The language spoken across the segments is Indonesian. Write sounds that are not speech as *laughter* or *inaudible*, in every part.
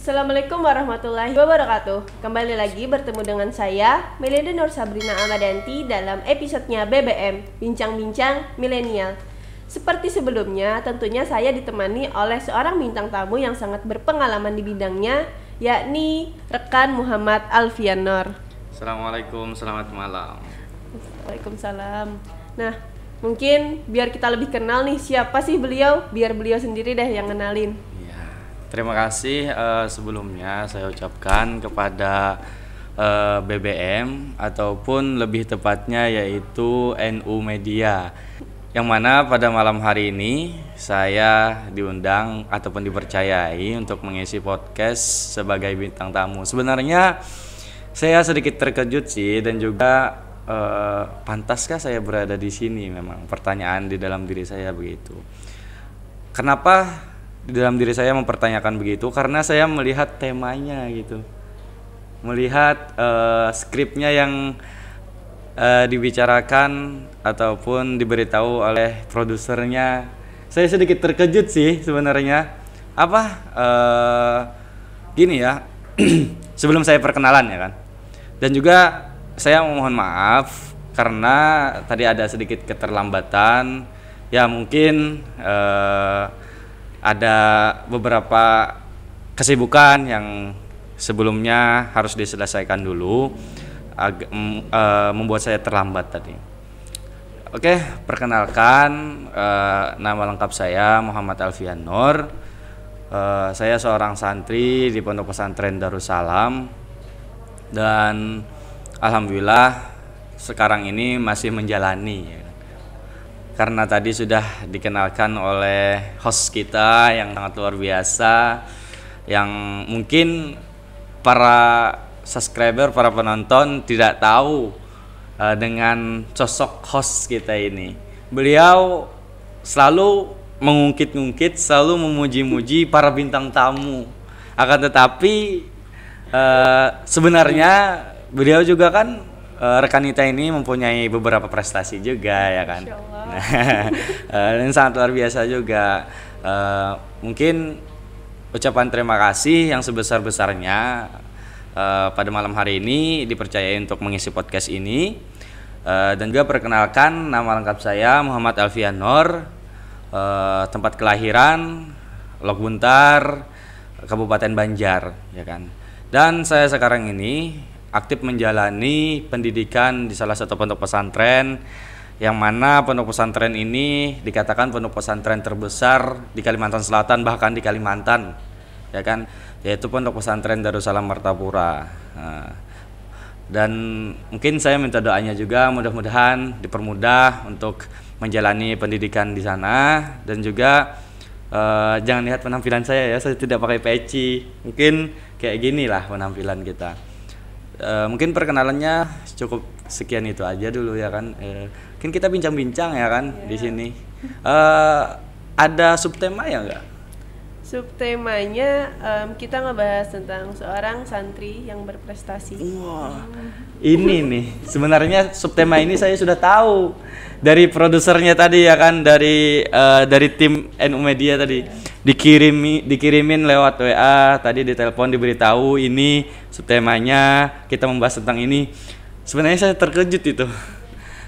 Assalamualaikum warahmatullahi wabarakatuh. Kembali lagi bertemu dengan saya, Melinda Nur Sabrina Amadanti dalam episodenya BBM, Bincang-Bincang Milenial. Seperti sebelumnya, tentunya saya ditemani oleh seorang bintang tamu yang sangat berpengalaman di bidangnya, yakni rekan Muhammad Alfian Nur. Assalamualaikum, selamat malam. Waalaikumsalam. Nah, mungkin biar kita lebih kenal nih siapa sih beliau, biar beliau sendiri deh yang kenalin. Terima kasih uh, sebelumnya saya ucapkan kepada uh, eh, BBM ataupun lebih tepatnya yaitu NU Media yang mana pada malam hari ini saya diundang ataupun dipercayai untuk mengisi podcast sebagai bintang tamu. Sebenarnya saya sedikit terkejut sih dan juga uh, pantaskah saya berada di sini memang pertanyaan di dalam diri saya begitu. Kenapa di dalam diri saya mempertanyakan begitu karena saya melihat temanya gitu melihat uh, skripnya yang uh, dibicarakan ataupun diberitahu oleh produsernya saya sedikit terkejut sih sebenarnya apa uh, gini ya *clears throat* sebelum saya perkenalan ya kan dan juga saya mohon maaf karena tadi ada sedikit keterlambatan ya mungkin uh, ada beberapa kesibukan yang sebelumnya harus diselesaikan dulu ag- m- mm, uh, eh, membuat saya terlambat tadi. Oke, perkenalkan uh, nama lengkap saya Muhammad Alfian Nur. Uh, saya seorang santri di Pondok Pesantren Darussalam dan alhamdulillah sekarang ini masih menjalani ya karena tadi sudah dikenalkan oleh host kita yang sangat luar biasa yang mungkin para subscriber, para penonton tidak tahu uh, dengan sosok host kita ini. Beliau selalu mengungkit-ungkit, selalu memuji-muji para bintang tamu. Akan tetapi uh, sebenarnya beliau juga kan uh, eh, rekanita ini mempunyai beberapa prestasi juga ya kan. Allah. *laughs* Eh, dan sangat luar biasa juga. Uh, mungkin ucapan terima kasih yang sebesar besarnya uh, pada malam hari ini dipercayai untuk mengisi podcast ini uh, dan juga perkenalkan nama lengkap saya Muhammad Alfian Nur, uh, tempat kelahiran Lok Buntar, Kabupaten Banjar, ya kan. Dan saya sekarang ini aktif menjalani pendidikan di salah satu pondok pesantren yang mana pondok pesantren ini dikatakan pondok pesantren terbesar di Kalimantan Selatan bahkan di Kalimantan ya kan yaitu pondok pesantren Darussalam Martapura nah, dan mungkin saya minta doanya juga mudah-mudahan dipermudah untuk menjalani pendidikan di sana dan juga uh, jangan lihat penampilan saya ya saya tidak pakai peci mungkin kayak gini lah penampilan kita Eh, mungkin perkenalannya cukup sekian itu aja dulu ya kan. Uh, mungkin kita bincang-bincang ya kan yeah. di sini. Uh, ada subtema ya enggak? Subtemanya um, kita ngebahas tentang seorang santri yang berprestasi. Wah, wow. Hmm. ini nih sebenarnya subtema ini saya sudah tahu dari produsernya tadi ya kan dari uh, dari tim NU Media tadi iya. dikirimi dikirimin lewat WA tadi di telepon diberitahu ini subtemanya kita membahas tentang ini. Sebenarnya saya terkejut itu.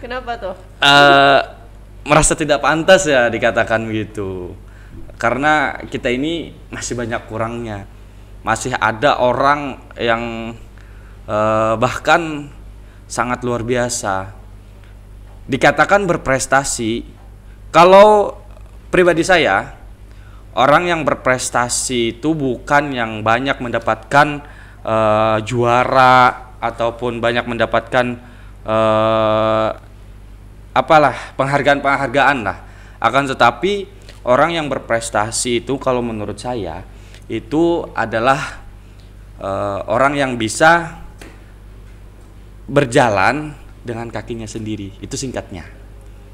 Kenapa tuh? Uh, merasa tidak pantas ya dikatakan begitu karena kita ini masih banyak kurangnya masih ada orang yang eh, bahkan sangat luar biasa dikatakan berprestasi kalau pribadi saya orang yang berprestasi itu bukan yang banyak mendapatkan eh, juara ataupun banyak mendapatkan eh, apalah penghargaan-penghargaan lah akan tetapi orang yang berprestasi itu kalau menurut saya itu adalah uh, orang yang bisa berjalan dengan kakinya sendiri itu singkatnya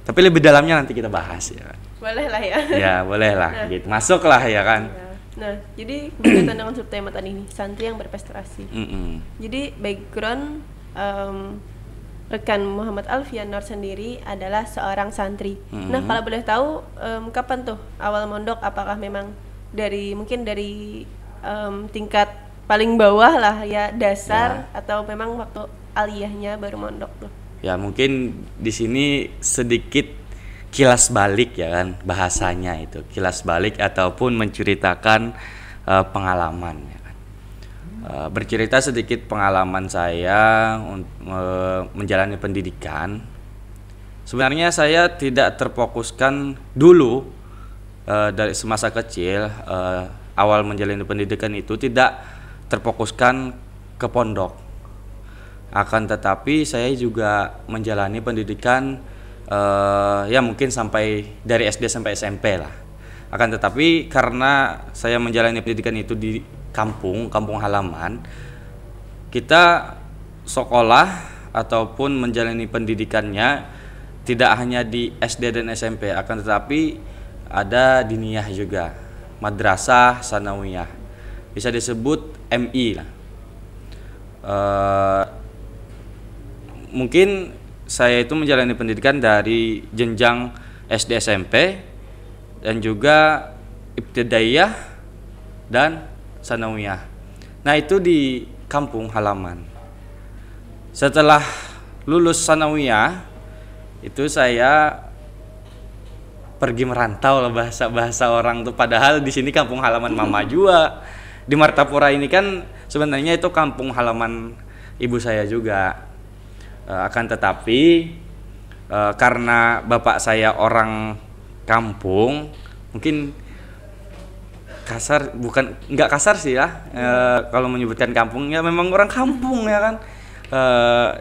tapi lebih dalamnya nanti kita bahas ya boleh lah ya ya boleh lah nah. gitu masuklah ya kan ya. nah jadi berkaitan dengan subtema tadi ini santri yang berprestasi mm -mm. jadi background um, rekan Muhammad Alfian Nur sendiri adalah seorang santri. Hmm. Nah, kalau boleh tahu um, kapan tuh awal mondok? Apakah memang dari mungkin dari um, tingkat paling bawah lah ya dasar ya. atau memang waktu aliyahnya baru mondok tuh? Ya mungkin di sini sedikit kilas balik ya kan bahasanya itu kilas balik ataupun menceritakan uh, eh, pengalaman. Eh, bercerita sedikit pengalaman saya untuk menjalani pendidikan. Sebenarnya saya tidak terfokuskan dulu eh, dari semasa kecil eh, awal menjalani pendidikan itu tidak terfokuskan ke pondok. Akan tetapi saya juga menjalani pendidikan ya mungkin sampai dari SD sampai SMP lah. Akan tetapi karena saya menjalani pendidikan itu di kampung, kampung halaman, kita sekolah ataupun menjalani pendidikannya tidak hanya di SD dan SMP, akan tetapi ada diniyah juga, madrasah sanawiyah, bisa disebut MI lah. E, mungkin saya itu menjalani pendidikan dari jenjang SD SMP dan juga ibtidaiyah dan sanawiyah. Nah itu di kampung halaman. Setelah lulus sanawiyah itu saya pergi merantau lah bahasa bahasa orang tuh padahal di sini kampung halaman mama juga di Martapura ini kan sebenarnya itu kampung halaman ibu saya juga e, akan tetapi e, karena bapak saya orang kampung mungkin kasar bukan nggak kasar sih ya hmm. e, kalau menyebutkan kampung ya memang orang kampung ya kan e,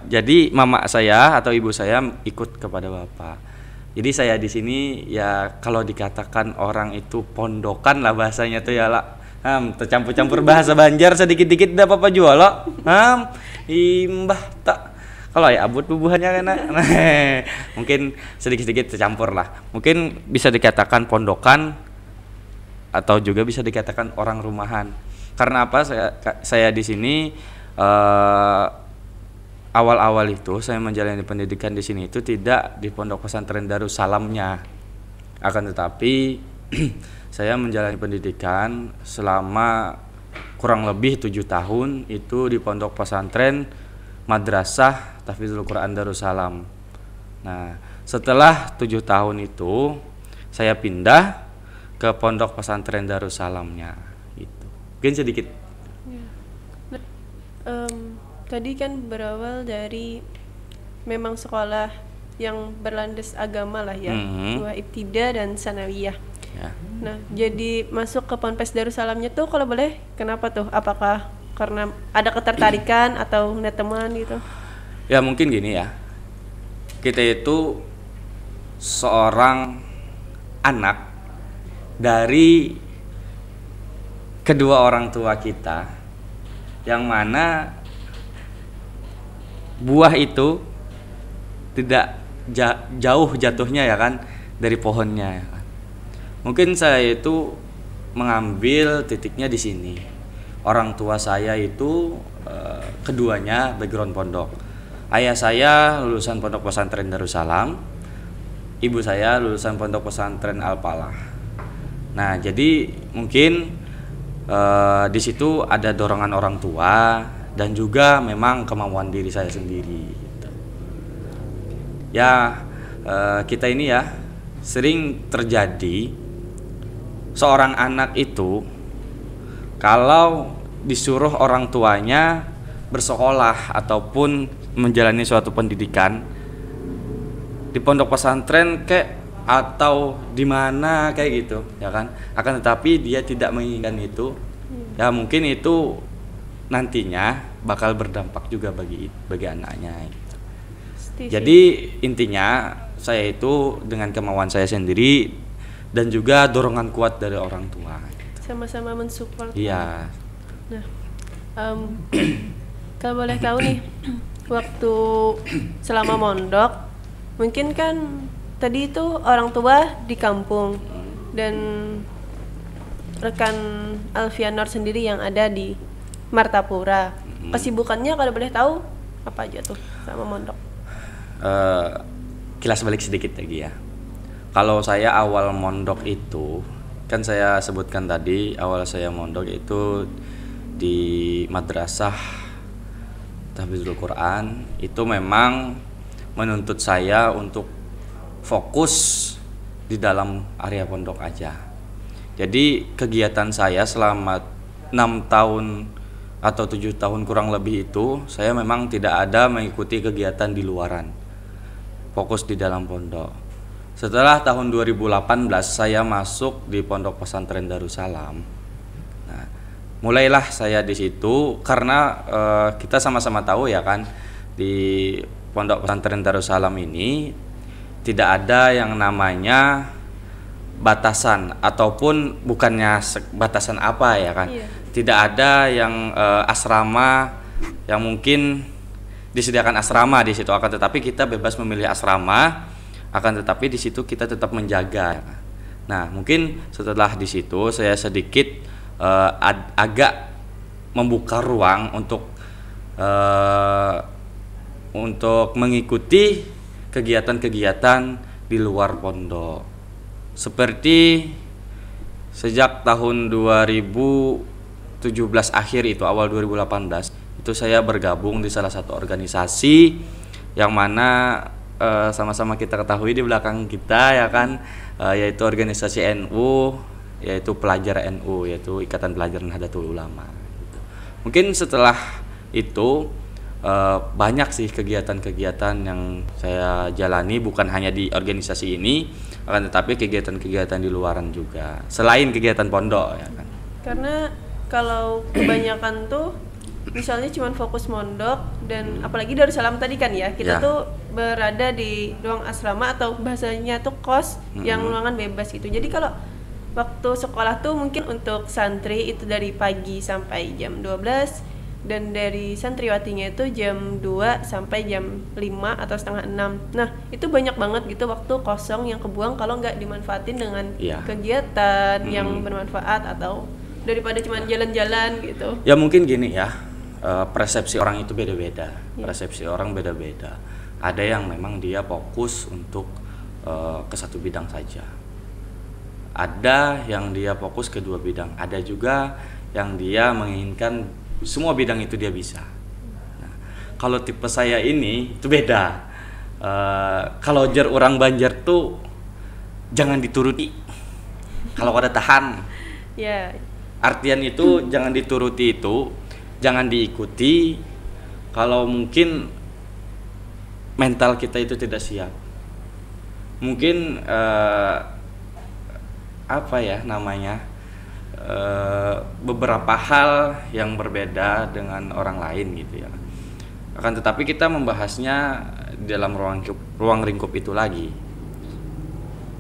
jadi mama saya atau ibu saya ikut kepada bapak jadi saya di sini ya kalau dikatakan orang itu pondokan lah bahasanya tuh ya lah ham tercampur-campur bahasa Banjar sedikit-dikit tidak apa-apa jual lo ham imbah tak kalau ya abut bubuhannya kan *laughs* mungkin sedikit-sedikit tercampur lah mungkin bisa dikatakan pondokan atau juga bisa dikatakan orang rumahan. Karena apa? Saya saya di sini eh, awal-awal itu saya menjalani pendidikan di sini itu tidak di pondok pesantren Darussalamnya. Akan tetapi *clears throat* saya menjalani pendidikan selama kurang lebih tujuh tahun itu di pondok pesantren Madrasah Tafizul Quran Darussalam. Nah, setelah tujuh tahun itu saya pindah ke pondok pesantren Darussalamnya gitu. Mungkin sedikit. Ya. Um, tadi kan berawal dari memang sekolah yang berlandas agama lah ya, mm-hmm. dua ibtida dan sanawiyah. Ya. Nah, jadi masuk ke ponpes Darussalamnya tuh kalau boleh, kenapa tuh? Apakah karena ada ketertarikan *clears throat* atau net teman gitu? Ya mungkin gini ya, kita itu seorang anak dari kedua orang tua kita yang mana buah itu tidak jauh jatuhnya ya kan dari pohonnya ya kan. Mungkin saya itu mengambil titiknya di sini. Orang tua saya itu eh, keduanya background pondok. Ayah saya lulusan pondok pesantren Darussalam, ibu saya lulusan pondok pesantren al Palah. Nah, jadi mungkin eh, di situ ada dorongan orang tua dan juga memang kemampuan diri saya sendiri. Ya, eh, kita ini ya sering terjadi seorang anak itu kalau disuruh orang tuanya bersekolah ataupun menjalani suatu pendidikan di pondok pesantren kayak atau di mana kayak gitu ya kan akan tetapi dia tidak menginginkan itu hmm. ya mungkin itu nantinya bakal berdampak juga bagi bagi anaknya gitu. jadi intinya saya itu dengan kemauan saya sendiri dan juga dorongan kuat dari orang tua gitu. sama-sama mensupport iya nah um, *clears throat* kalau boleh tahu nih waktu selama mondok mungkin kan tadi itu orang tua di kampung dan rekan Alfianor sendiri yang ada di Martapura. Kesibukannya kalau boleh tahu apa aja tuh sama Mondok? Uh, kilas balik sedikit lagi ya. Kalau saya awal Mondok itu kan saya sebutkan tadi awal saya Mondok itu di madrasah Tahfizul Quran itu memang menuntut saya untuk fokus di dalam area pondok aja. Jadi kegiatan saya selama enam tahun atau tujuh tahun kurang lebih itu saya memang tidak ada mengikuti kegiatan di luaran. Fokus di dalam pondok. Setelah tahun 2018 saya masuk di Pondok Pesantren Darussalam. Nah, mulailah saya di situ karena eh, kita sama-sama tahu ya kan di Pondok Pesantren Darussalam ini tidak ada yang namanya batasan ataupun bukannya batasan apa ya kan iya. tidak ada yang uh, asrama yang mungkin disediakan asrama di situ akan tetapi kita bebas memilih asrama akan tetapi di situ kita tetap menjaga nah mungkin setelah di situ saya sedikit uh, agak membuka ruang untuk uh, untuk mengikuti kegiatan-kegiatan di luar pondok. Seperti sejak tahun 2017 akhir itu awal 2018 itu saya bergabung di salah satu organisasi yang mana eh, sama-sama uh, kita ketahui di belakang kita ya kan uh, yaitu organisasi NU yaitu pelajar NU yaitu Ikatan Pelajar Nahdlatul Ulama. Mungkin setelah itu Eh, banyak sih kegiatan-kegiatan yang saya jalani bukan hanya di organisasi ini akan tetapi kegiatan-kegiatan di luaran juga selain kegiatan pondok ya kan karena kalau kebanyakan tuh misalnya cuma fokus mondok dan hmm. apalagi salam tadi kan ya kita ya. tuh berada di ruang asrama atau bahasanya tuh kos hmm. yang ruangan bebas gitu jadi kalau waktu sekolah tuh mungkin untuk santri itu dari pagi sampai jam 12 dan dari santriwatinya itu jam 2 sampai jam 5 atau setengah 6 nah itu banyak banget gitu waktu kosong yang kebuang kalau nggak dimanfaatin dengan ya. kegiatan hmm. yang bermanfaat atau daripada cuma jalan-jalan gitu ya mungkin gini ya eh, persepsi orang itu beda-beda ya. persepsi orang beda-beda ada yang memang dia fokus untuk uh, ke satu bidang saja ada yang dia fokus ke dua bidang ada juga yang dia menginginkan semua bidang itu dia bisa nah, kalau tipe saya ini itu beda uh, kalau jer orang Banjar tuh jangan dituruti kalau ada tahan yeah. artian itu mm. jangan dituruti itu jangan diikuti kalau mungkin mental kita itu tidak siap mungkin uh, apa ya namanya Eh, beberapa hal yang berbeda dengan orang lain gitu ya akan tetapi kita membahasnya dalam ruang ruang lingkup itu lagi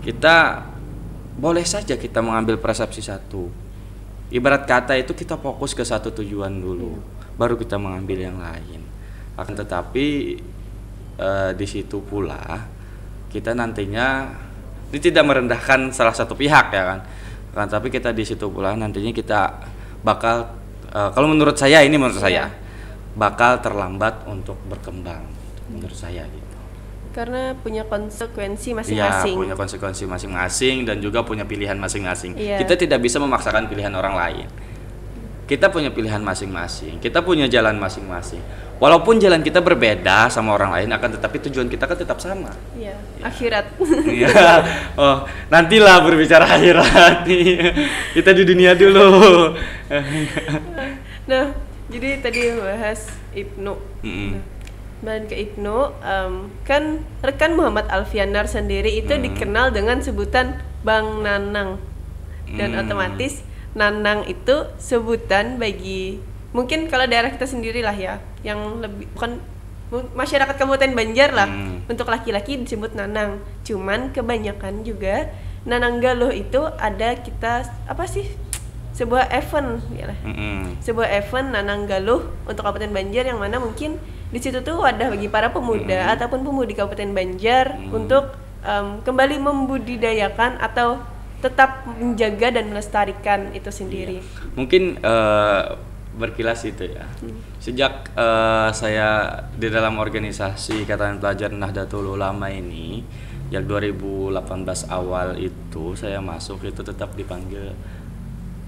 kita boleh saja kita mengambil persepsi satu ibarat kata itu kita fokus ke satu tujuan dulu iya. baru kita mengambil yang lain akan tetapi e, di situ pula kita nantinya ini tidak merendahkan salah satu pihak ya kan kan tapi kita di situ pula nantinya kita bakal uh, kalau menurut saya ini menurut saya iya. bakal terlambat untuk berkembang menurut saya gitu karena punya konsekuensi iya, masing-masing. ya punya konsekuensi masing-masing dan juga punya pilihan masing-masing. ya. Kita tidak bisa memaksakan pilihan orang lain. Kita punya pilihan masing-masing, kita punya jalan masing-masing. Walaupun jalan kita berbeda sama orang lain, akan tetapi tujuan kita kan tetap sama. Iya, ya. akhirat. Iya. Oh, nantilah berbicara akhirat nih. Kita di dunia dulu. *laughs* nah, jadi tadi bahas Ibnu. Mm -hmm. Dan ke Ibnu um, kan rekan Muhammad Alfianar sendiri itu hmm. dikenal dengan sebutan Bang Nanang dan hmm. otomatis nanang itu sebutan bagi mungkin kalau daerah kita sendiri lah ya yang lebih bukan masyarakat Kabupaten Banjar lah hmm. untuk laki-laki disebut nanang cuman kebanyakan juga nanang galuh itu ada kita apa sih sebuah event ya lah hmm. sebuah event nanang galuh untuk Kabupaten Banjar yang mana mungkin di situ tuh wadah bagi para pemuda hmm. ataupun pemudi Kabupaten Banjar hmm. untuk um, kembali membudidayakan atau tetap menjaga dan melestarikan itu sendiri. Iya. Mungkin uh, berkilas itu ya. Hmm. Sejak uh, saya di dalam organisasi Ikatan Pelajar Nahdlatul Ulama ini, yang 2018 awal itu saya masuk itu tetap dipanggil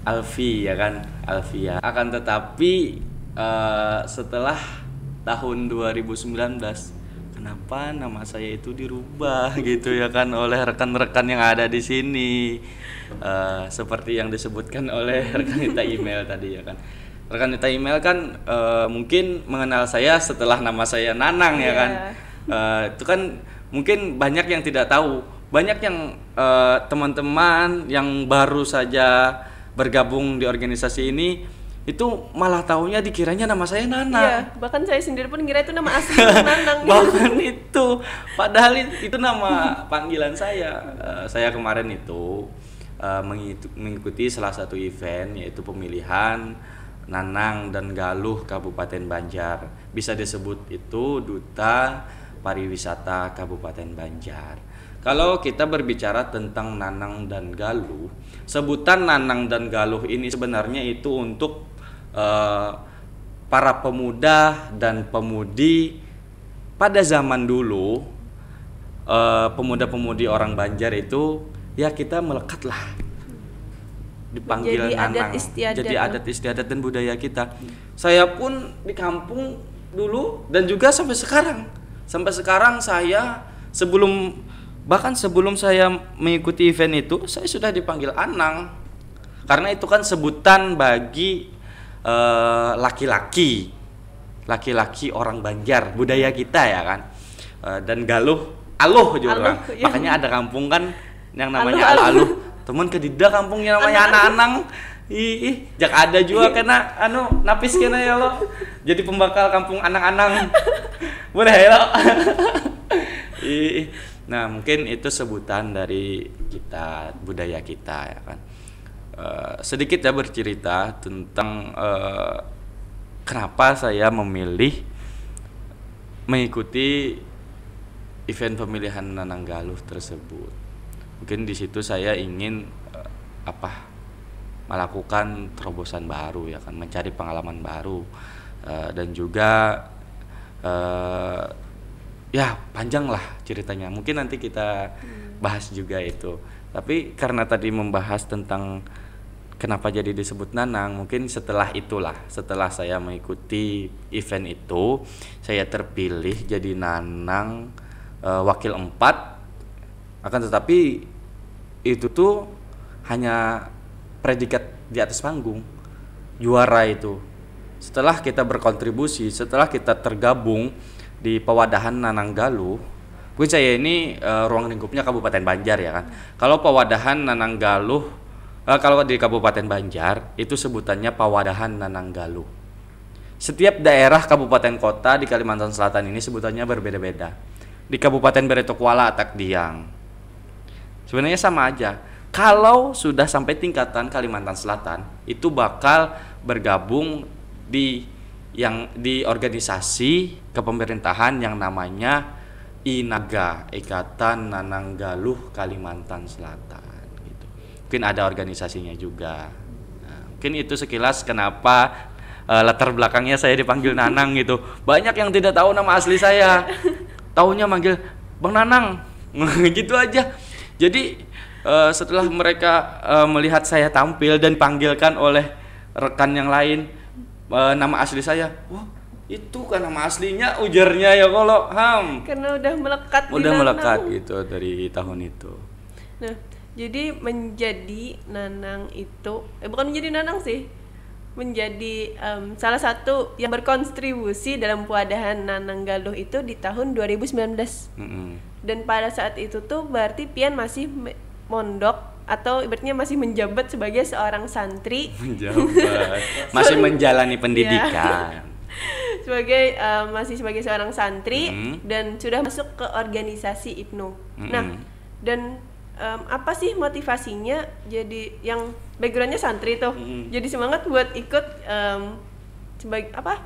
Alfi ya kan, Alfia. Ya. Akan tetapi uh, setelah tahun 2019 kenapa nama saya itu dirubah *laughs* gitu ya kan oleh rekan-rekan yang ada di sini uh, seperti yang disebutkan oleh *laughs* rekan kita email tadi ya kan rekan kita email kan uh, mungkin mengenal saya setelah nama saya Nanang yeah. ya iya. kan uh, itu kan mungkin banyak yang tidak tahu banyak yang teman-teman uh, teman -teman yang baru saja bergabung di organisasi ini itu malah taunya dikiranya nama saya Nana. Iya, bahkan saya sendiri pun ngira itu nama asli *laughs* Nanang. bahkan itu, padahal itu nama panggilan saya. Uh, saya kemarin itu uh, mengikuti salah satu event yaitu pemilihan Nanang dan Galuh Kabupaten Banjar. Bisa disebut itu duta pariwisata Kabupaten Banjar. Kalau kita berbicara tentang Nanang dan Galuh, sebutan Nanang dan Galuh ini sebenarnya itu untuk Eh, para pemuda dan pemudi pada zaman dulu eh, pemuda-pemudi orang Banjar itu ya kita melekatlah dipanggil jadi nanang jadi adat istiadat dan budaya kita saya pun di kampung dulu dan juga sampai sekarang sampai sekarang saya sebelum bahkan sebelum saya mengikuti event itu saya sudah dipanggil anang karena itu kan sebutan bagi Eh, laki-laki laki-laki orang Banjar budaya kita ya kan uh, dan Galuh Aluh juga aluh, Iya. makanya ada kampung kan yang namanya Aluh Aluh, aluh. teman kedida kampungnya namanya anak anang ih jak ada juga iya. kena anu napis kena ya lo jadi pembakal kampung anak anang boleh ya lo ih nah mungkin itu sebutan dari kita budaya kita ya kan Eh, sedikit ya bercerita tentang uh, kenapa saya memilih mengikuti event pemilihan Nanang Galuh tersebut. Mungkin di situ saya ingin uh, apa melakukan terobosan baru ya kan mencari pengalaman baru uh, dan juga uh, ya panjang lah ceritanya mungkin nanti kita bahas juga itu tapi karena tadi membahas tentang kenapa jadi disebut Nanang mungkin setelah itulah setelah saya mengikuti event itu saya terpilih jadi Nanang e, wakil empat akan tetapi itu tuh hanya predikat di atas panggung juara itu setelah kita berkontribusi setelah kita tergabung di pewadahan Nanang Galuh. gue saya ini uh, ruang lingkupnya Kabupaten Banjar ya kan kalau pewadahan Nanang Galuh Uh, kalau di Kabupaten Banjar itu sebutannya Pawadahan Nananggalu. Setiap daerah kabupaten kota di Kalimantan Selatan ini sebutannya berbeda-beda. Di Kabupaten Beretokwala Atak Diang. Sebenarnya sama aja. Kalau sudah sampai tingkatan Kalimantan Selatan itu bakal bergabung di yang di organisasi kepemerintahan yang namanya INAGA, Ikatan Nananggaluh Kalimantan Selatan mungkin ada organisasinya juga nah, mungkin itu sekilas kenapa uh, latar belakangnya saya dipanggil Nanang gitu banyak yang tidak tahu nama asli saya taunya manggil Bang Nanang *laughs* gitu aja jadi uh, setelah mereka uh, melihat saya tampil dan panggilkan oleh rekan yang lain uh, nama asli saya wah itu kan nama aslinya ujarnya ya kalau ham karena udah melekat udah melekat gitu dari tahun itu nah jadi menjadi nanang itu eh bukan menjadi nanang sih menjadi um, salah satu yang berkontribusi dalam puadahan Nanang Galuh itu di tahun 2019 mm -hmm. dan pada saat itu tuh berarti Pian masih mondok atau ibaratnya masih menjabat sebagai seorang santri *laughs* menjabat masih menjalani ya. pendidikan ya. *laughs* sebagai uh, masih sebagai seorang santri mm -hmm. dan sudah masuk ke organisasi Ibnu mm -hmm. nah dan um, apa sih motivasinya jadi yang backgroundnya santri tuh hmm. jadi semangat buat ikut um, sebagai apa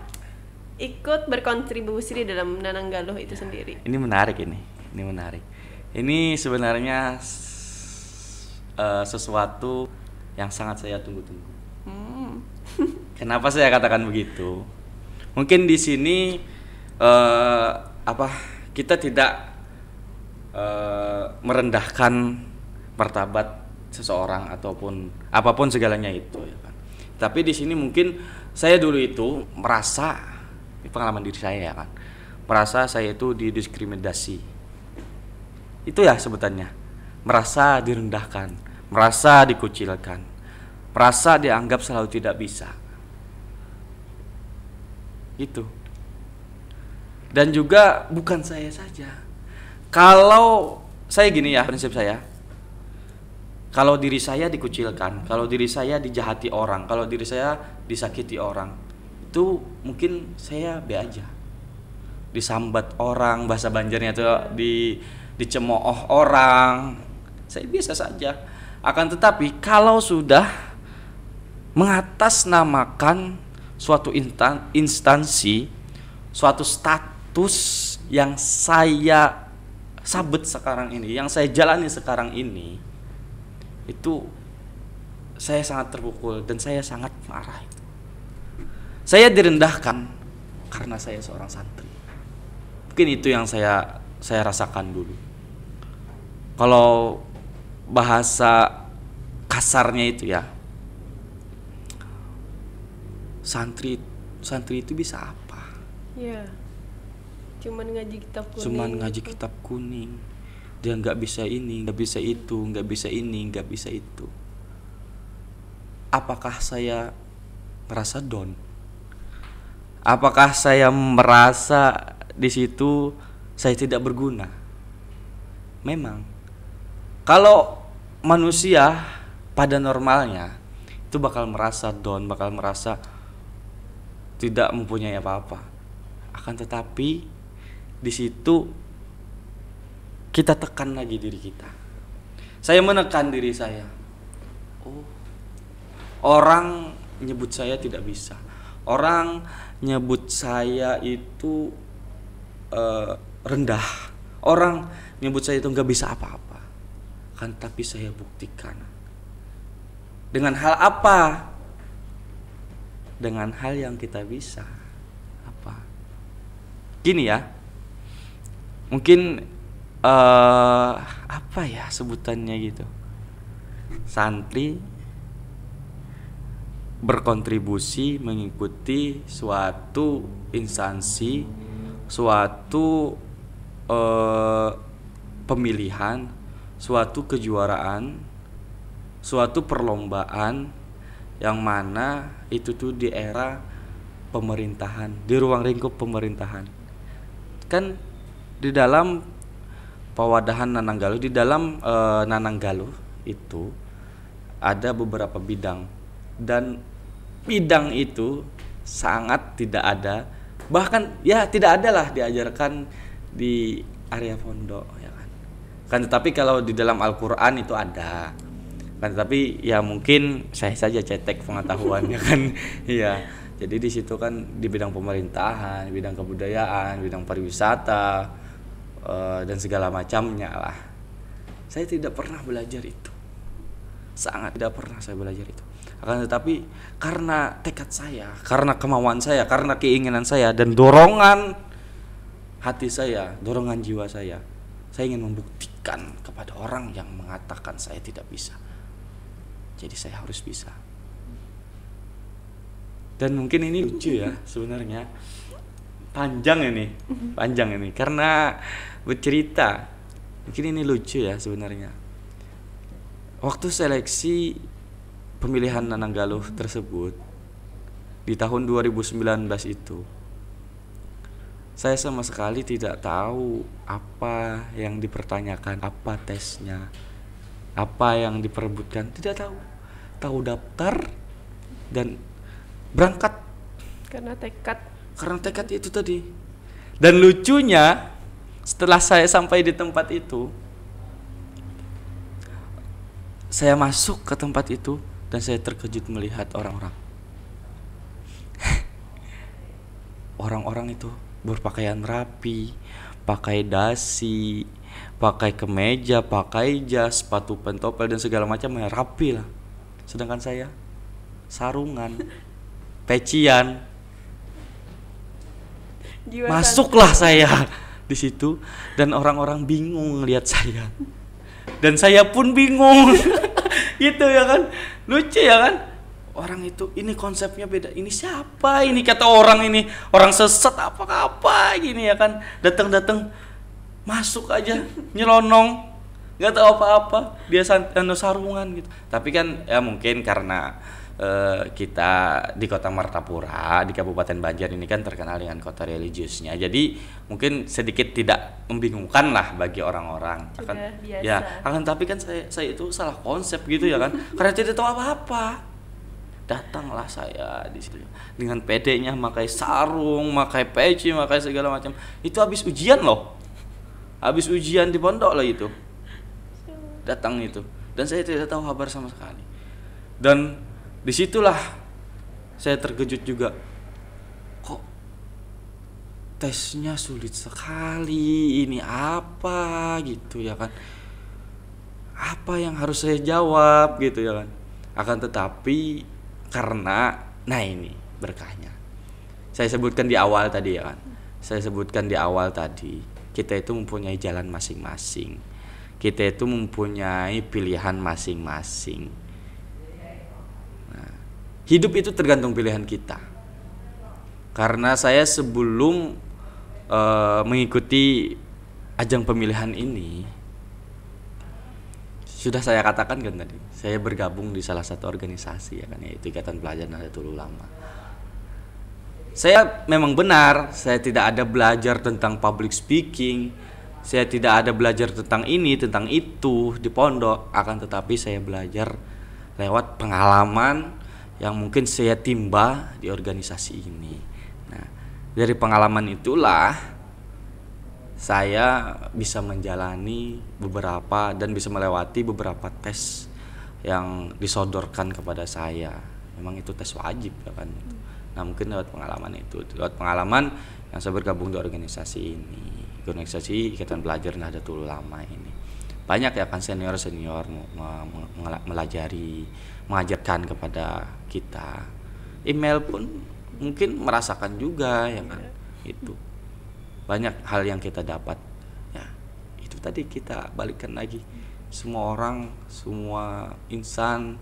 ikut berkontribusi di dalam Nananggaluh itu sendiri ini menarik ini ini menarik ini sebenarnya uh, sesuatu yang sangat saya tunggu-tunggu hmm. *laughs* kenapa saya katakan begitu mungkin di sini uh, apa kita tidak Eh, merendahkan martabat seseorang ataupun apapun segalanya itu ya kan. Tapi di sini mungkin saya dulu itu merasa pengalaman diri saya ya kan. Merasa saya itu didiskriminasi. Itu ya sebutannya. Merasa direndahkan, merasa dikucilkan, merasa dianggap selalu tidak bisa. Itu. Dan juga bukan saya saja kalau saya gini ya prinsip saya. Kalau diri saya dikucilkan, kalau diri saya dijahati orang, kalau diri saya disakiti orang, itu mungkin saya be aja. Disambat orang, bahasa Banjarnya itu di dicemooh orang. Saya biasa saja. Akan tetapi kalau sudah mengatasnamakan suatu instansi, suatu status yang saya sabet sekarang ini, yang saya jalani sekarang ini itu saya sangat terpukul dan saya sangat marah Saya direndahkan karena saya seorang santri. Mungkin itu yang saya saya rasakan dulu. Kalau bahasa kasarnya itu ya santri santri itu bisa apa? Yeah cuman ngaji kitab kuning cuman ngaji kitab kuning dia nggak bisa ini nggak bisa itu nggak bisa ini nggak bisa itu apakah saya merasa down apakah saya merasa di situ saya tidak berguna memang kalau manusia pada normalnya itu bakal merasa down bakal merasa tidak mempunyai apa-apa akan tetapi di situ kita tekan lagi diri kita. Saya menekan diri saya. Oh. Orang nyebut saya tidak bisa. Orang nyebut saya itu uh, rendah. Orang nyebut saya itu nggak bisa apa-apa. Kan tapi saya buktikan. Dengan hal apa? Dengan hal yang kita bisa. Apa? Gini ya mungkin uh, apa ya sebutannya gitu santri berkontribusi mengikuti suatu instansi suatu uh, pemilihan suatu kejuaraan suatu perlombaan yang mana itu tuh di era pemerintahan di ruang lingkup pemerintahan kan di dalam pewadahan Nananggalu di dalam e, eh, Nananggalu itu ada beberapa bidang dan bidang itu sangat tidak ada bahkan ya tidak ada lah diajarkan di area pondok ya kan kan tetapi kalau di dalam Al-Qur'an itu ada kan tetapi ya mungkin saya saja cetek pengetahuannya kan *laughs* iya jadi di situ kan di bidang pemerintahan, bidang kebudayaan, bidang pariwisata, Eh, dan segala macamnya lah saya tidak pernah belajar itu sangat tidak pernah saya belajar itu akan tetapi karena tekad saya karena kemauan saya karena keinginan saya dan dorongan hati saya dorongan jiwa saya saya ingin membuktikan kepada orang yang mengatakan saya tidak bisa jadi saya harus bisa dan mungkin ini lucu ya sebenarnya panjang ini mm-hmm. panjang ini karena bercerita mungkin ini lucu ya sebenarnya waktu seleksi pemilihan Nanang Galuh tersebut di tahun 2019 itu saya sama sekali tidak tahu apa yang dipertanyakan apa tesnya apa yang diperebutkan tidak tahu tahu daftar dan berangkat karena tekad karena tekad itu tadi dan lucunya setelah saya sampai di tempat itu saya masuk ke tempat itu dan saya terkejut melihat orang-orang *laughs* orang-orang itu berpakaian rapi pakai dasi pakai kemeja pakai jas sepatu pentopel dan segala macam rapi lah sedangkan saya sarungan pecian Jiwa masuklah saya *laughs* di situ dan orang-orang bingung lihat saya dan saya pun bingung *laughs* gitu ya kan lucu ya kan orang itu ini konsepnya beda ini siapa ini kata orang ini orang sesat apa apa gini ya kan datang datang masuk aja *laughs* nyelonong nggak tahu apa apa dia anu sarungan gitu tapi kan ya mungkin karena Eh, kita di kota Martapura di Kabupaten Banjar ini kan terkenal dengan kota religiusnya jadi mungkin sedikit tidak membingungkan lah bagi orang-orang akan biasa. ya akan tapi kan saya saya itu salah konsep gitu ya kan karena tidak tahu apa-apa datanglah saya di situ dengan pedenya makai sarung makai peci makai segala macam itu habis ujian loh habis ujian di pondok loh itu datang itu dan saya tidak tahu kabar sama sekali dan disitulah saya terkejut juga kok tesnya sulit sekali ini apa gitu ya kan apa yang harus saya jawab gitu ya kan akan tetapi karena nah ini berkahnya saya sebutkan di awal tadi ya kan saya sebutkan di awal tadi kita itu mempunyai jalan masing-masing kita itu mempunyai pilihan masing-masing hidup itu tergantung pilihan kita. Karena saya sebelum uh, mengikuti ajang pemilihan ini sudah saya katakan kan tadi, saya bergabung di salah satu organisasi ya kan yaitu Ikatan Pelajar Nahdlatul Ulama. Saya memang benar, saya tidak ada belajar tentang public speaking, saya tidak ada belajar tentang ini, tentang itu di pondok, akan tetapi saya belajar lewat pengalaman, yang mungkin saya timba di organisasi ini. Nah, dari pengalaman itulah saya bisa menjalani beberapa dan bisa melewati beberapa tes yang disodorkan kepada saya. Memang itu tes wajib ya kan. Nah, mungkin lewat pengalaman itu, lewat pengalaman yang saya bergabung di organisasi ini, organisasi Ikatan Pelajar Nahdlatul lama ini. Banyak ya kan senior-senior melajari, mengajarkan kepada kita email pun mungkin merasakan juga ya kan iya. itu banyak hal yang kita dapat ya itu tadi kita balikkan lagi semua orang semua insan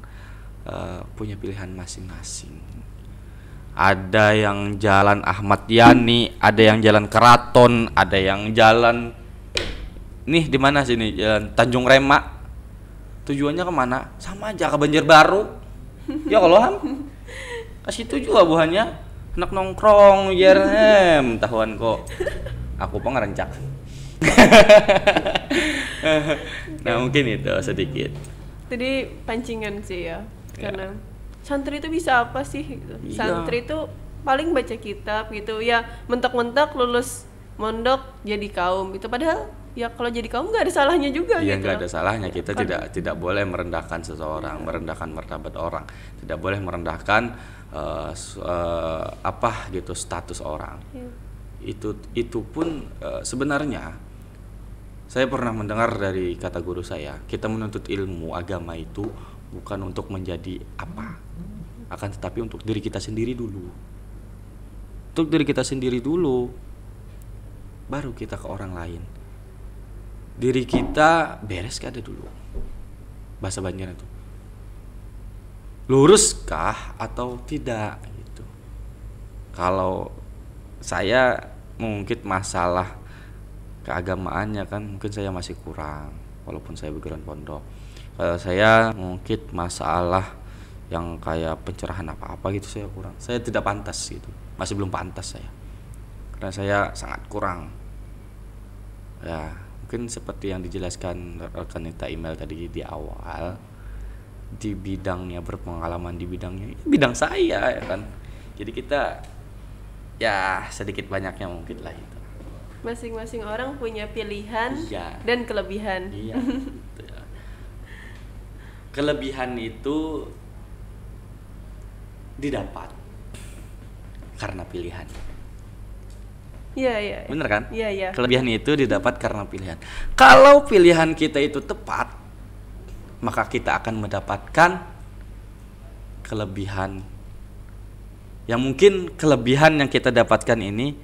uh, punya pilihan masing-masing ada yang jalan Ahmad Yani ada yang jalan Keraton ada yang jalan nih di mana sini jalan Tanjung Remak tujuannya kemana sama aja ke Banjarbaru ya kalau ham kasih itu juga buahnya, anak nongkrong jerem tahuan kok aku pengerencak *laughs* nah mungkin itu sedikit jadi pancingan sih ya iya. karena ya. santri itu bisa apa sih gitu ya. santri itu paling baca kitab gitu ya mentok-mentok lulus mondok jadi kaum itu padahal ya kalau jadi kamu nggak ada salahnya juga ya, gitu. ada salahnya kita kan. tidak tidak boleh merendahkan seseorang, ya. merendahkan martabat orang, tidak boleh merendahkan uh, uh, apa gitu status orang. Ya. Itu itu pun uh, sebenarnya saya pernah mendengar dari kata guru saya, kita menuntut ilmu agama itu bukan untuk menjadi apa, akan tetapi untuk diri kita sendiri dulu. Untuk diri kita sendiri dulu, baru kita ke orang lain diri kita beres gak ada dulu bahasa banjir itu lurus kah atau tidak gitu kalau saya mungkin masalah keagamaannya kan mungkin saya masih kurang walaupun saya bergerak pondok kalau saya mungkin masalah yang kayak pencerahan apa-apa gitu saya kurang saya tidak pantas gitu masih belum pantas saya karena saya sangat kurang ya mungkin seperti yang dijelaskan rekan kita email tadi di awal di bidangnya berpengalaman di bidangnya ya bidang saya ya kan jadi kita ya sedikit banyaknya mungkin lah itu masing-masing orang punya pilihan iya. dan kelebihan iya, gitu ya. kelebihan itu didapat karena pilihan Iya, iya, iya. Bener kan? Iya, iya. Kelebihan itu didapat karena pilihan. Kalau pilihan kita itu tepat, maka kita akan mendapatkan kelebihan. Yang mungkin kelebihan yang kita dapatkan ini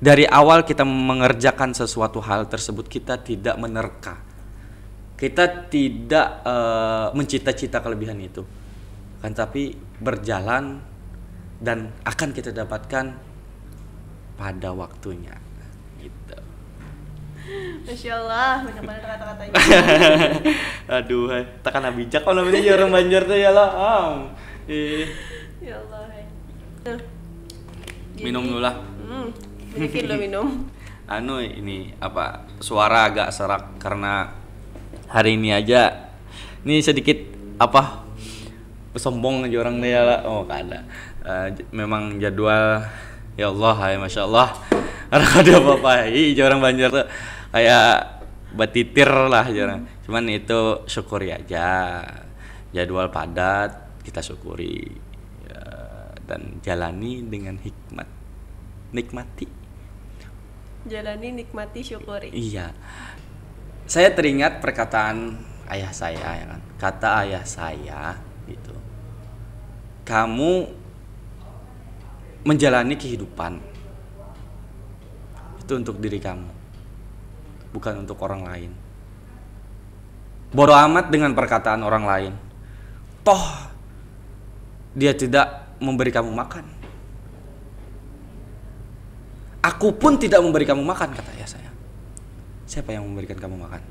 dari awal kita mengerjakan sesuatu hal tersebut kita tidak menerka. Kita tidak uh, mencita-cita kelebihan itu. Kan tapi berjalan dan akan kita dapatkan pada waktunya gitu Masya Allah, banyak banget kata-katanya *laughs* Aduh, tekan bijak kalau namanya ya orang Banjar tuh ya lah am. Ya Allah Minum dulu lah hmm, lo minum *laughs* Anu ini apa suara agak serak karena hari ini aja ini sedikit apa sombong aja orang ya lah oh kada uh, eh, memang jadwal ya Allah hai masya Allah ada apa-apa. apa ih orang Banjar tuh kayak batitir lah jarang cuman itu syukuri aja jadwal padat kita syukuri ya, dan jalani dengan hikmat nikmati jalani nikmati syukuri iya saya teringat perkataan ayah saya ya kan kata ayah saya gitu kamu menjalani kehidupan itu untuk diri kamu bukan untuk orang lain boro amat dengan perkataan orang lain toh dia tidak memberi kamu makan aku pun tidak memberi kamu makan kata ayah saya siapa yang memberikan kamu makan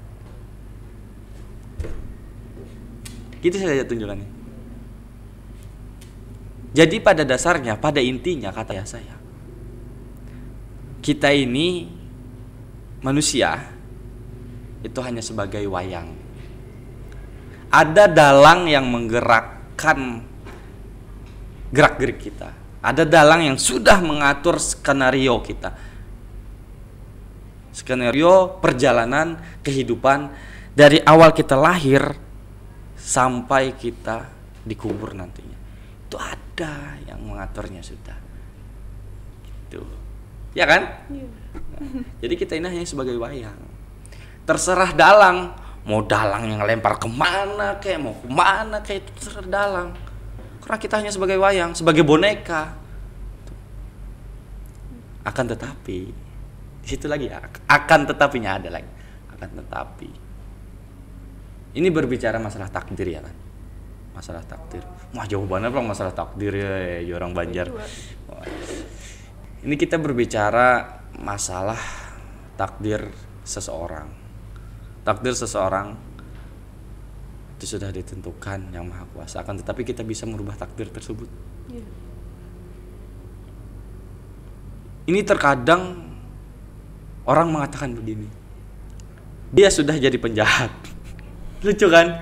gitu saja tunjukannya jadi pada dasarnya, pada intinya kata ya saya, kita ini manusia itu hanya sebagai wayang. Ada dalang yang menggerakkan gerak-gerik kita. Ada dalang yang sudah mengatur skenario kita. Skenario perjalanan kehidupan dari awal kita lahir sampai kita dikubur nantinya. Itu ada sudah yang mengaturnya sudah gitu ya kan ya. jadi kita ini hanya sebagai wayang terserah dalang mau dalang yang lempar kemana kayak mau kemana kayak itu terserah dalang karena kita hanya sebagai wayang sebagai boneka akan tetapi di situ lagi akan tetapinya ada lagi akan tetapi ini berbicara masalah takdir ya kan masalah takdir wah jauh banget bang masalah takdir ya, ya orang Banjar ini kita berbicara masalah takdir seseorang takdir seseorang itu sudah ditentukan yang maha kuasa akan tetapi kita bisa merubah takdir tersebut yeah. ini terkadang orang mengatakan begini dia sudah jadi penjahat *laughs* lucu kan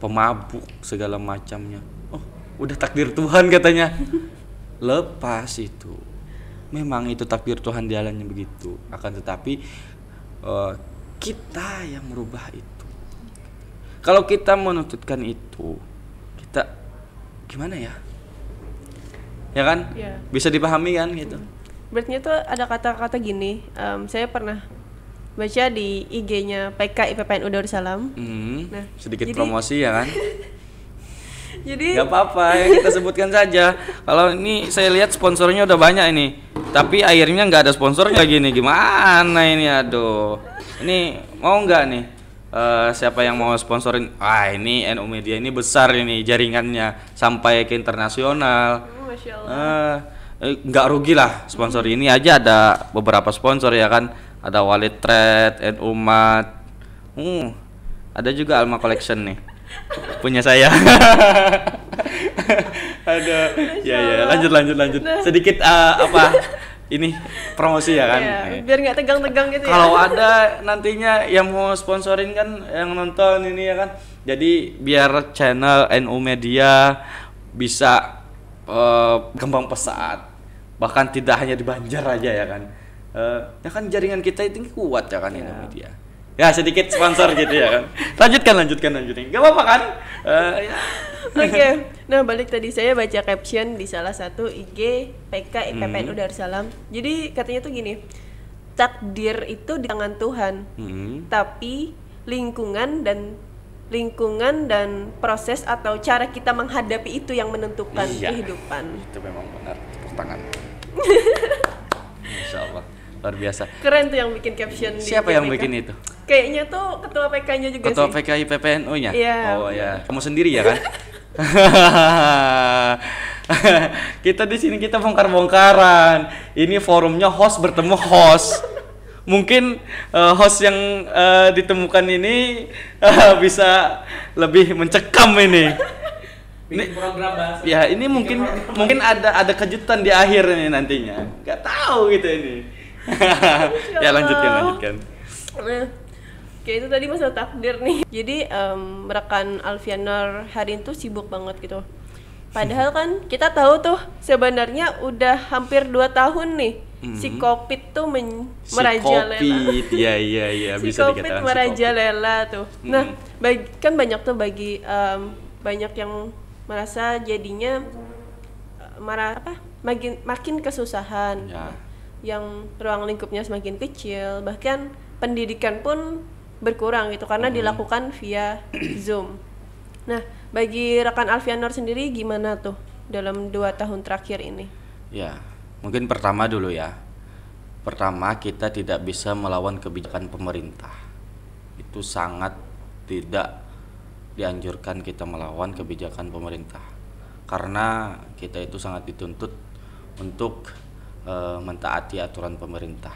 pemabuk segala macamnya oh udah takdir Tuhan katanya *laughs* lepas itu memang itu takdir Tuhan jalannya begitu akan tetapi uh, kita yang merubah itu kalau kita menuntutkan itu kita gimana ya ya kan yeah. bisa dipahami kan gitu berarti itu ada kata-kata gini um, saya pernah baca di IG-nya PK IPPN Udah Salam. Hmm, nah, sedikit jadi, promosi ya kan? *laughs* jadi nggak apa-apa ya kita sebutkan saja. Kalau ini saya lihat sponsornya udah banyak ini, tapi akhirnya nggak ada sponsornya gini gimana ini aduh. Ini mau nggak nih? Uh, siapa yang mau sponsorin? Ah ini NU Media ini besar ini jaringannya sampai ke internasional. Oh, Masya Allah. Uh, nggak rugi lah sponsor ini aja ada beberapa sponsor ya kan ada Walid Thread and Umat hmm, ada juga Alma Collection nih punya saya *laughs* ada ya ya lanjut lanjut lanjut nah. sedikit uh, apa ini promosi ya kan ya, biar nggak tegang-tegang gitu ya. kalau ya. ada nantinya yang mau sponsorin kan yang nonton ini ya kan jadi biar channel NU Media bisa uh, eh, kembang pesat bahkan tidak hanya di Banjar aja ya kan uh, ya kan jaringan kita itu kuat ya kan yeah. media ya sedikit sponsor *laughs* gitu ya kan lanjutkan lanjutkan lanjutin gak apa-apa kan uh, ya. oke okay. *laughs* nah balik tadi saya baca caption di salah satu IG PK IPPN hmm. Darussalam jadi katanya tuh gini takdir itu di tangan Tuhan hmm. tapi lingkungan dan lingkungan dan proses atau cara kita menghadapi itu yang menentukan iya, kehidupan itu memang benar tepuk tangan Insya *laughs* Allah luar biasa keren tuh yang bikin caption siapa di yang bikin itu kayaknya tuh ketua PK-nya juga ketua sih. PKI PPNU nya yeah. oh ya kamu sendiri ya kan *laughs* *laughs* kita di sini kita bongkar bongkaran ini forumnya host bertemu host mungkin uh, host yang uh, ditemukan ini uh, bisa lebih mencekam ini ini program bahasa. Ya, ini mungkin mungkin ada ada kejutan di akhir nih nantinya. nggak tahu gitu ini. Ya, ya lanjutkan lanjutkan nah, kayak itu tadi masalah takdir nih jadi um, rekan Alfianor hari itu sibuk banget gitu padahal kan kita tahu tuh sebenarnya udah hampir 2 tahun nih mm-hmm. si covid mhm. tuh men- si merajalela covid ya ya, si bisa covid merajalela tuh mhm. nah bagi, kan banyak tuh bagi um, banyak yang merasa jadinya eh, marah apa makin makin kesusahan ya yang ruang lingkupnya semakin kecil bahkan pendidikan pun berkurang gitu karena mm -hmm. dilakukan via *clears throat* zoom nah bagi rekan Alfianor sendiri gimana tuh dalam dua tahun terakhir ini ya mungkin pertama dulu ya pertama kita tidak bisa melawan kebijakan pemerintah itu sangat tidak dianjurkan kita melawan kebijakan pemerintah karena kita itu sangat dituntut untuk e, mentaati aturan pemerintah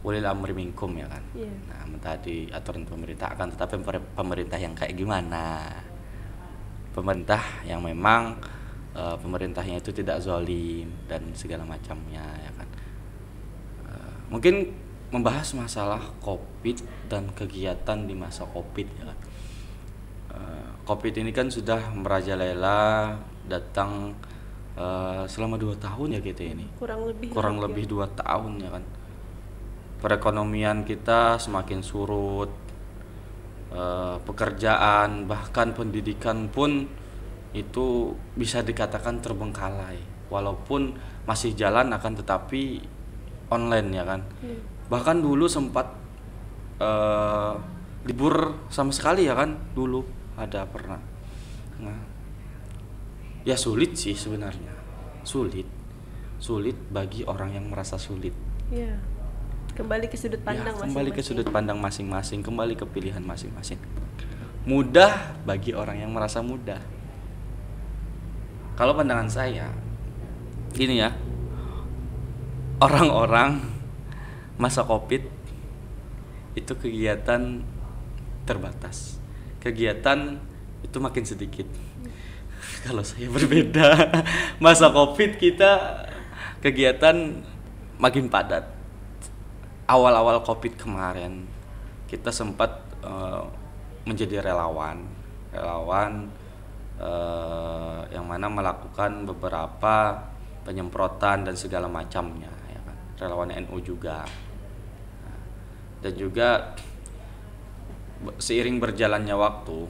ulil amri minkum ya kan yeah. nah mentaati aturan pemerintah akan tetapi pemerintah yang kayak gimana pemerintah yang memang e, pemerintahnya itu tidak zolim dan segala macamnya ya kan e, mungkin membahas masalah covid dan kegiatan di masa covid ya kan covid ini kan sudah merajalela datang Eh, selama dua tahun ya kita ini kurang lebih kurang ya. lebih dua tahun ya kan perekonomian kita semakin surut e, pekerjaan bahkan pendidikan pun itu bisa dikatakan terbengkalai walaupun masih jalan akan tetapi online ya kan hmm. bahkan dulu sempat e, libur sama sekali ya kan dulu ada pernah ya sulit sih sebenarnya sulit sulit bagi orang yang merasa sulit ya. kembali ke sudut ya, pandang ya, kembali masing kembali ke sudut pandang masing-masing kembali ke pilihan masing-masing mudah bagi orang yang merasa mudah kalau pandangan saya ini ya orang-orang masa covid itu kegiatan terbatas kegiatan itu makin sedikit *laughs* kalau saya berbeda masa covid kita kegiatan makin padat awal-awal covid kemarin kita sempat uh, menjadi relawan relawan uh, yang mana melakukan beberapa penyemprotan dan segala macamnya ya kan relawan NU juga dan juga seiring berjalannya waktu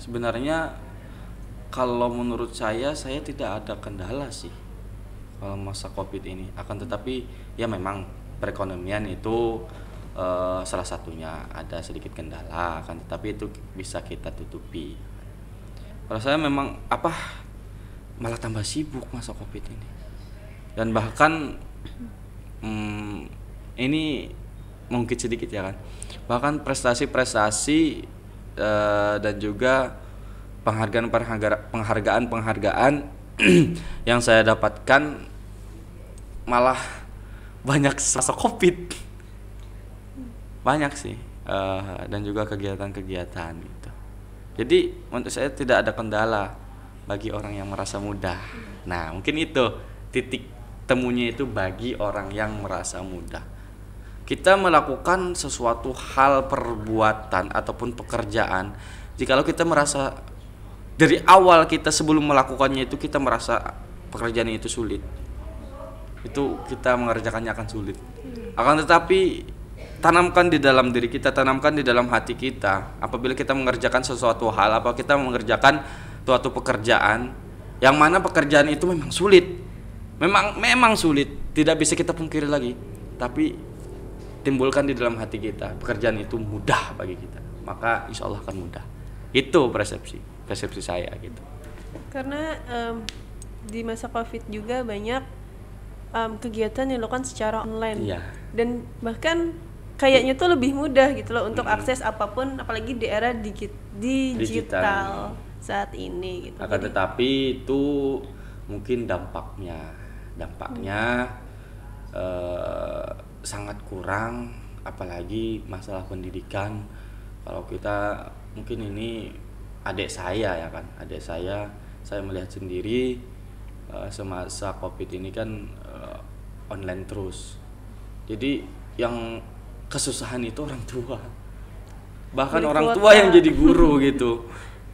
sebenarnya kalau menurut saya saya tidak ada kendala sih kalau masa covid ini akan tetapi ya memang perekonomian itu uh, salah satunya ada sedikit kendala akan tetapi itu bisa kita tutupi kalau saya memang apa malah tambah sibuk masa covid ini dan bahkan hmm, ini mungkin sedikit ya kan bahkan prestasi-prestasi uh, dan juga penghargaan penghargaan penghargaan *clears throat* yang saya dapatkan malah banyak sosok covid banyak sih uh, dan juga kegiatan-kegiatan gitu jadi untuk saya tidak ada kendala bagi orang yang merasa mudah nah mungkin itu titik temunya itu bagi orang yang merasa mudah kita melakukan sesuatu hal perbuatan ataupun pekerjaan jikalau kita merasa dari awal kita sebelum melakukannya itu kita merasa pekerjaan itu sulit itu kita mengerjakannya akan sulit akan tetapi tanamkan di dalam diri kita tanamkan di dalam hati kita apabila kita mengerjakan sesuatu hal apa kita mengerjakan suatu pekerjaan yang mana pekerjaan itu memang sulit memang memang sulit tidak bisa kita pungkiri lagi tapi timbulkan di dalam hati kita pekerjaan itu mudah bagi kita maka insya Allah akan mudah itu persepsi persepsi saya gitu karena um, di masa covid juga banyak um, kegiatan yang dilakukan secara online iya. dan bahkan kayaknya tuh lebih mudah gitu loh untuk hmm. akses apapun apalagi di era digi digital, digital saat ini gitu. Akan tetapi itu mungkin dampaknya dampaknya hmm. uh, sangat kurang apalagi masalah pendidikan kalau kita mungkin ini adik saya ya kan adik saya saya melihat sendiri uh, semasa covid ini kan uh, online terus jadi yang kesusahan itu orang tua bahkan jadi orang tua yang kan. jadi guru gitu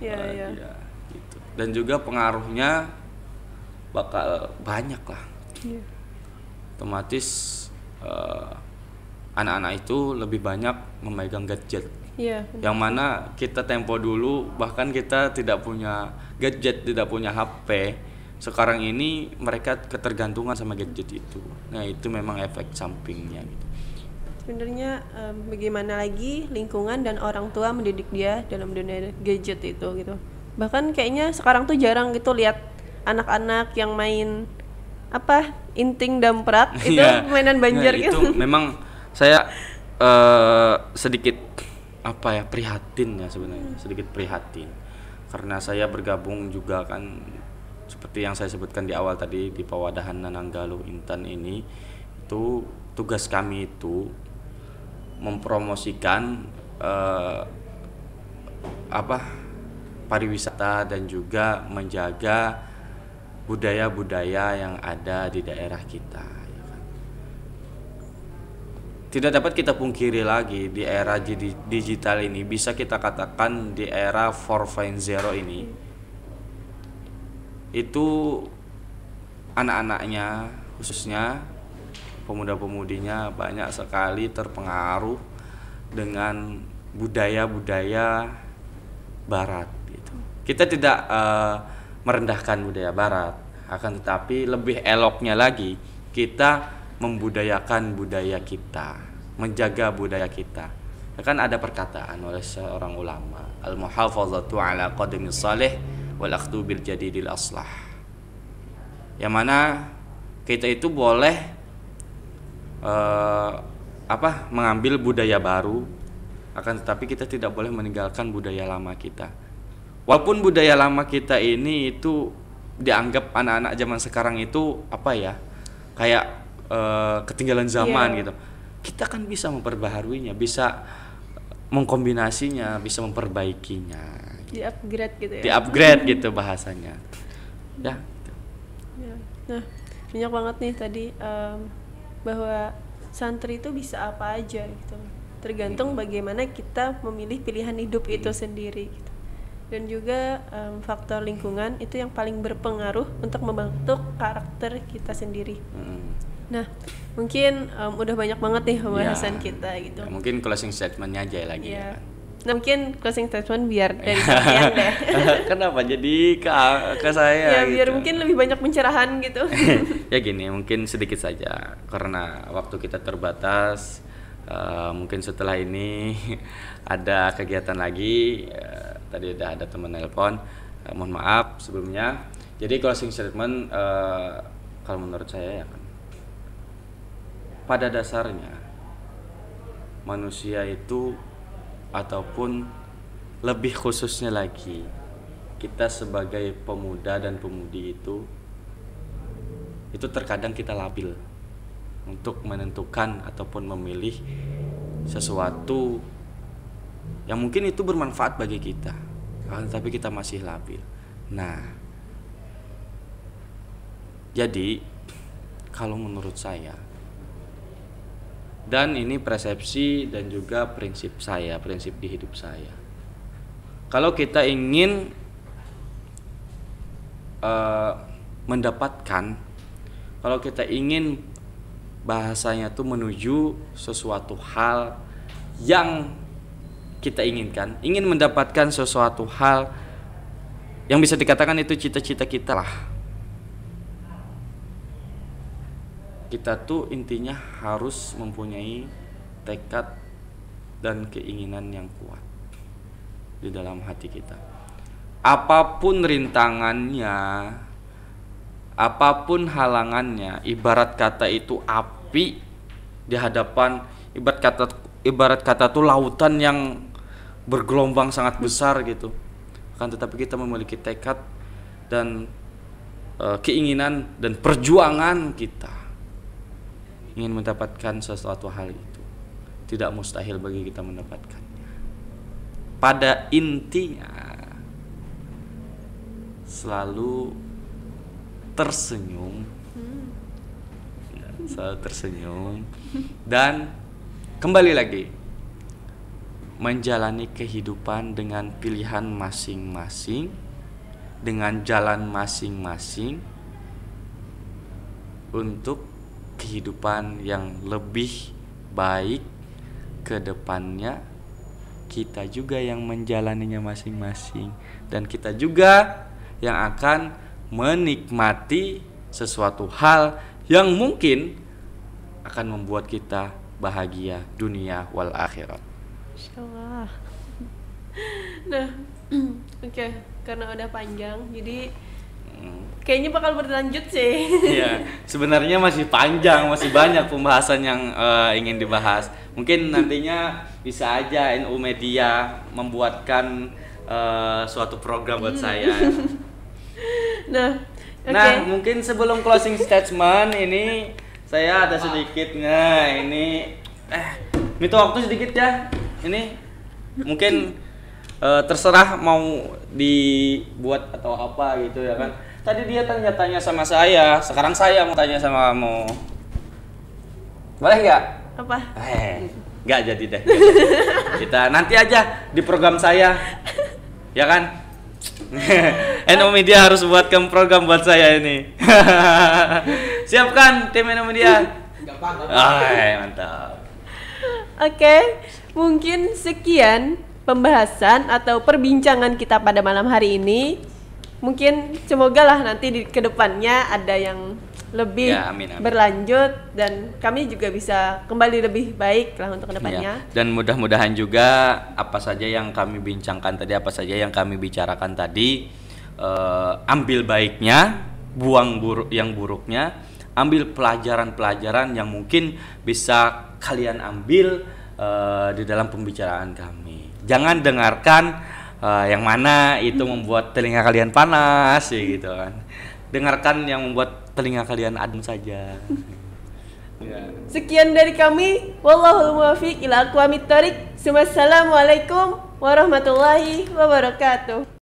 yeah, uh, yeah. Ya, gitu dan juga pengaruhnya bakal banyak lah yeah. otomatis uh, eh, anak -anak itu lebih banyak memegang gadget Iya. Yang mana kita tempo dulu bahkan kita tidak punya gadget, tidak punya HP. Sekarang ini mereka ketergantungan sama gadget itu. Nah, itu memang efek sampingnya gitu. Sebenarnya um, bagaimana lagi lingkungan dan orang tua mendidik dia dalam dunia gadget itu gitu. Bahkan kayaknya sekarang tuh jarang gitu lihat anak-anak yang main apa inting damprat *laughs* itu iya. mainan banjir nah, gitu. Itu memang saya uh, sedikit apa ya prihatin ya sebenarnya hmm. sedikit prihatin karena saya bergabung juga kan seperti yang saya sebutkan di awal tadi di Pawadahan Nananggalu Intan ini itu tugas kami itu mempromosikan eh, apa pariwisata dan juga menjaga budaya-budaya yang ada di daerah kita tidak dapat kita pungkiri lagi di era digital ini bisa kita katakan di era 4.0 ini itu anak-anaknya khususnya pemuda-pemudinya banyak sekali terpengaruh dengan budaya-budaya barat gitu. Kita tidak uh, merendahkan budaya barat akan tetapi lebih eloknya lagi kita membudayakan budaya kita, menjaga budaya kita. Ya kan ada perkataan oleh seorang ulama, al-muhafazatu ala qadami salih wal akhdu bil jadidil aslah. Yang mana kita itu boleh uh, apa? mengambil budaya baru akan tetapi kita tidak boleh meninggalkan budaya lama kita. Walaupun budaya lama kita ini itu dianggap anak-anak zaman sekarang itu apa ya? kayak Eh, ketinggalan zaman yeah. gitu kita kan bisa memperbaharuinya bisa mengkombinasinya bisa memperbaikinya di upgrade gitu ya di upgrade gitu bahasanya ya, gitu. yeah. nah banyak banget nih tadi um, bahwa santri itu bisa apa aja gitu tergantung iya. bagaimana kita memilih pilihan hidup itu iya. sendiri gitu dan juga um, faktor lingkungan itu yang paling berpengaruh untuk membentuk karakter kita sendiri hmm. Nah, mungkin um, udah banyak banget nih pembahasan ya, kita gitu. Ya, mungkin closing statementnya aja ya lagi. Ya. ya Nah, mungkin closing statement biar *laughs* dari kalian *laughs* Kenapa jadi ke, ke saya? Ya, biar gitu? mungkin lebih banyak pencerahan gitu. *laughs* ya gini, mungkin sedikit saja karena waktu kita terbatas. Uh, mungkin setelah ini ada kegiatan lagi. Uh, tadi udah ada teman nelpon. Uh, mohon maaf sebelumnya. Jadi closing statement uh, kalau menurut saya ya pada dasarnya manusia itu ataupun lebih khususnya lagi kita sebagai pemuda dan pemudi itu itu terkadang kita labil untuk menentukan ataupun memilih sesuatu yang mungkin itu bermanfaat bagi kita tapi kita masih labil nah jadi kalau menurut saya dan ini persepsi dan juga prinsip saya, prinsip di hidup saya. Kalau kita ingin uh, mendapatkan, kalau kita ingin bahasanya tuh menuju sesuatu hal yang kita inginkan, ingin mendapatkan sesuatu hal yang bisa dikatakan itu cita-cita kita lah kita tuh intinya harus mempunyai tekad dan keinginan yang kuat di dalam hati kita. Apapun rintangannya, apapun halangannya, ibarat kata itu api di hadapan ibarat kata ibarat kata tuh lautan yang bergelombang sangat besar gitu. Kan tetapi kita memiliki tekad dan e, keinginan dan perjuangan kita ingin mendapatkan sesuatu hal itu tidak mustahil bagi kita mendapatkannya pada intinya selalu tersenyum hmm. selalu tersenyum dan kembali lagi menjalani kehidupan dengan pilihan masing-masing dengan jalan masing-masing untuk kehidupan yang lebih baik ke depannya kita juga yang menjalaninya masing-masing dan kita juga yang akan menikmati sesuatu hal yang mungkin akan membuat kita bahagia dunia wal akhirat. Insyaallah. *laughs* Nah, *clears throat* oke, okay. karena udah panjang, jadi kayaknya bakal berlanjut sih iya sebenarnya masih panjang masih banyak pembahasan yang uh, ingin dibahas mungkin nantinya bisa aja NU Media membuatkan uh, suatu program buat hmm. saya *laughs* nah okay. nah mungkin sebelum closing statement ini saya ada sedikit nah ini eh itu waktu sedikit ya ini mungkin uh, terserah mau dibuat atau apa gitu ya kan Tadi dia tanya-tanya sama saya, sekarang saya mau tanya sama kamu. Boleh nggak? Apa? Eh, nggak jadi deh. Kita nanti aja di program saya, ya kan? *laughs* Eno Media harus buatkan program buat saya ini. *laughs* Siapkan tim Eno Media. Gampang, ah, eh, mantap. Oke, mungkin sekian pembahasan atau perbincangan kita pada malam hari ini mungkin semoga lah nanti di kedepannya ada yang lebih ya, amin, amin. berlanjut dan kami juga bisa kembali lebih baik lah untuk kedepannya ya. dan mudah-mudahan juga apa saja yang kami bincangkan tadi apa saja yang kami bicarakan tadi uh, ambil baiknya buang buruk yang buruknya ambil pelajaran-pelajaran yang mungkin bisa kalian ambil uh, di dalam pembicaraan kami jangan dengarkan uh, yang mana itu hmm. membuat telinga kalian panas ya gitu kan dengarkan yang membuat telinga kalian adem saja ya. sekian dari kami wallahu muwaffiq ila aqwamit thoriq wassalamualaikum warahmatullahi wabarakatuh